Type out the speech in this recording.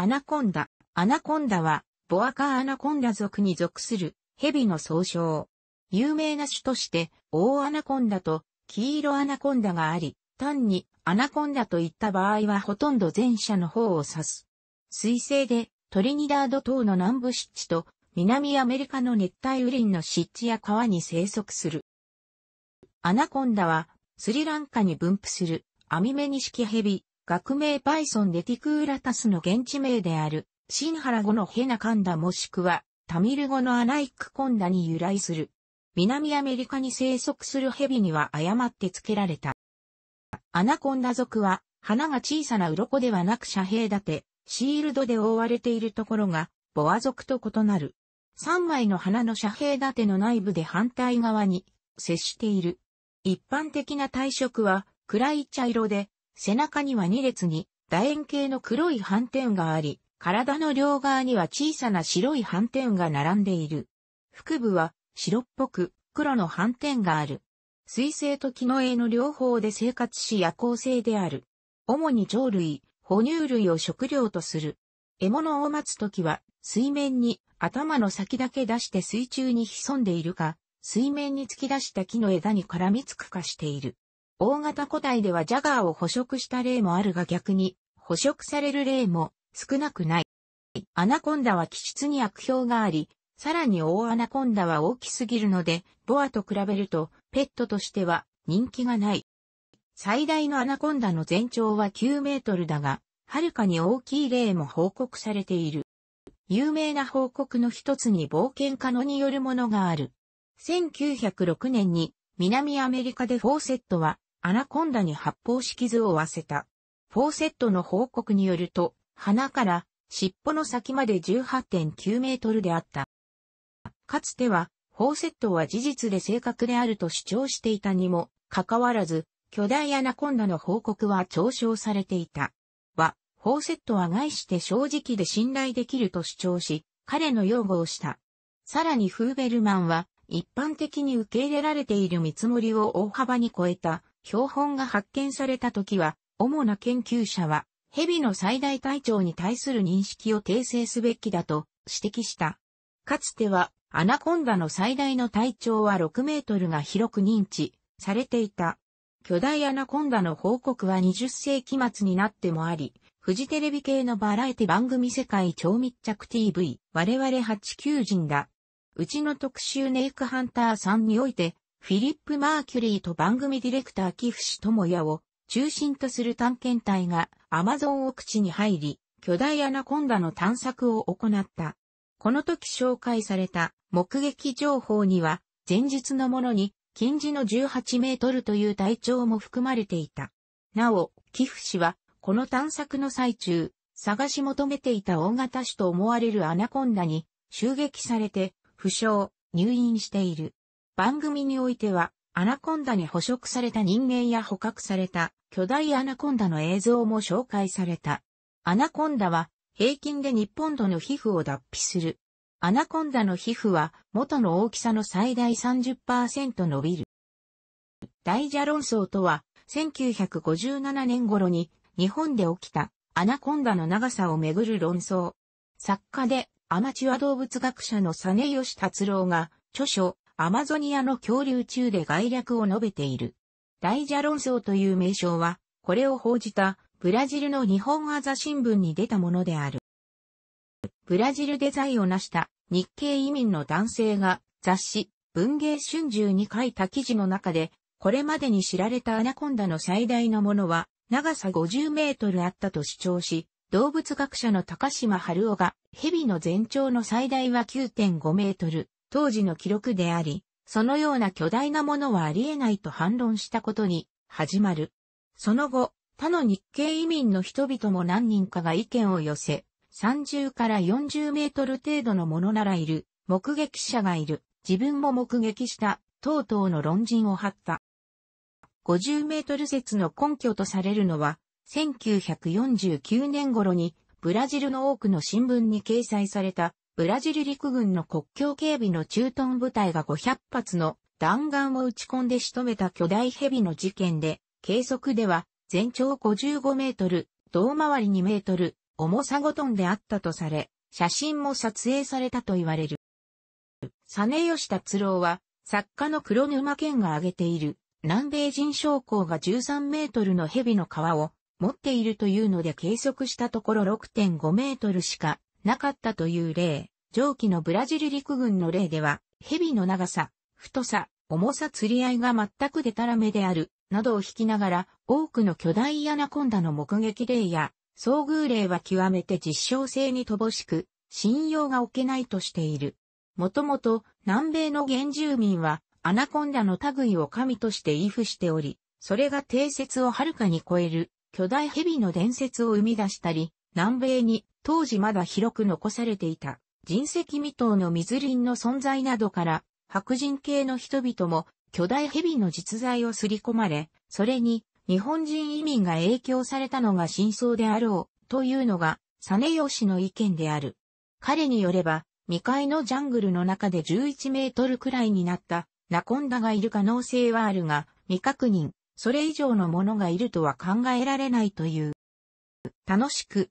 アナコンダ。アナコンダは、ボアカアナコンダ族に属する蛇の総称。有名な種として、大アナコンダと黄色アナコンダがあり、単にアナコンダといった場合はほとんど前者の方を指す。水星でトリニダード島の南部湿地と南アメリカの熱帯雨林の湿地や川に生息する。アナコンダはスリランカに分布するアミメニシキヘビ学名パイソンでティクーラタスの現地名である、シンハラ語のヘナカンダもしくは、タミル語のアナイックコンダに由来する。南アメリカに生息するヘビには誤って付けられた。アナコンダ族は、花が小さな鱗ではなく遮蔽立て、シールドで覆われているところが、ボア族と異なる。三枚の花の遮蔽立ての内部で反対側に接している。一般的な体色は暗い茶色で背中には2列に楕円形の黒い斑点があり、体の両側には小さな白い斑点が並んでいる。腹部は白っぽく黒の斑点がある。水星と木の絵の両方で生活し夜行性である。主に鳥類、哺乳類を食料とする。獲物を待つときは、水面に頭の先だけ出して水中に潜んでいるか、水面に突き出した木の枝に絡みつくかしている。大型個体ではジャガーを捕食した例もあるが逆に、捕食される例も少なくない。アナコンダは気質に悪評があり、さらに大アナコンダは大きすぎるので、ボアと比べるとペットとしては人気がない。最大のアナコンダの全長は9メートルだが、はるかに大きい例も報告されている。有名な報告の一つに冒険家のによるものがある。1906年に南アメリカでフォーセットはアナコンダに発泡し傷を負わせた。フォーセットの報告によると、鼻から尻尾の先まで18.9メートルであった。かつては、フォーセットは事実で正確であると主張していたにも、かかわらず、巨大アナコンダの報告は嘲笑されていた。は、フォーセットは外して正直で信頼できると主張し、彼の擁護をした。さらにフーベルマンは、一般的に受け入れられている見積もりを大幅に超えた標本が発見された時は、主な研究者は、蛇の最大体長に対する認識を訂正すべきだと指摘した。かつては、アナコンダの最大の体長は6メートルが広く認知されていた。巨大アナコンダの報告は20世紀末になってもあり、フジテレビ系のバラエティ番組世界超密着 TV、我々89人だ。うちの特集ネイクハンターさんにおいて、フィリップ・マーキュリーと番組ディレクターキフシ・ともやを中心とする探検隊がアマゾン奥地に入り、巨大アナコンダの探索を行った。この時紹介された目撃情報には、前日のものに、近似の18メートルという体長も含まれていた。なお、キフ氏は、この探索の最中、探し求めていた大型種と思われるアナコンダに襲撃されて、負傷、入院している。番組においては、アナコンダに捕食された人間や捕獲された巨大アナコンダの映像も紹介された。アナコンダは平均で日本度の皮膚を脱皮する。アナコンダの皮膚は元の大きさの最大30%伸びる。大蛇論争とは1957年頃に日本で起きたアナコンダの長さをめぐる論争。作家でアマチュア動物学者のタツ達郎が著書アマゾニアの恐竜中で概略を述べている。大蛇論争という名称は、これを報じたブラジルの日本アザ新聞に出たものである。ブラジルデザインを成した日系移民の男性が雑誌文芸春秋に書いた記事の中で、これまでに知られたアナコンダの最大のものは長さ50メートルあったと主張し、動物学者の高島春夫が蛇の全長の最大は9.5メートル、当時の記録であり、そのような巨大なものはありえないと反論したことに始まる。その後、他の日系移民の人々も何人かが意見を寄せ、30から40メートル程度のものならいる、目撃者がいる、自分も目撃した、等々の論陣を張った。50メートル説の根拠とされるのは、1949年頃にブラジルの多くの新聞に掲載されたブラジル陸軍の国境警備の駐屯部隊が500発の弾丸を撃ち込んで仕留めた巨大蛇の事件で、計測では全長55メートル、胴回り2メートル、重さ5トンであったとされ、写真も撮影されたと言われる。サネヨシタツロウは、作家の黒沼健が挙げている、南米人将校が13メートルの蛇の皮を持っているというので計測したところ6.5メートルしかなかったという例、上記のブラジル陸軍の例では、蛇の長さ、太さ、重さ釣り合いが全くでたらめである、などを引きながら、多くの巨大アナコンダの目撃例や、遭遇例は極めて実証性に乏しく、信用が置けないとしている。もともと、南米の原住民は、アナコンダの類を神として依附しており、それが定説をはるかに超える、巨大蛇の伝説を生み出したり、南米に当時まだ広く残されていた人石未踏の水林の存在などから白人系の人々も巨大蛇の実在をすり込まれ、それに日本人移民が影響されたのが真相であろうというのがサネヨシの意見である。彼によれば未開のジャングルの中で11メートルくらいになったナコンダがいる可能性はあるが未確認、それ以上のものがいるとは考えられないという。楽しく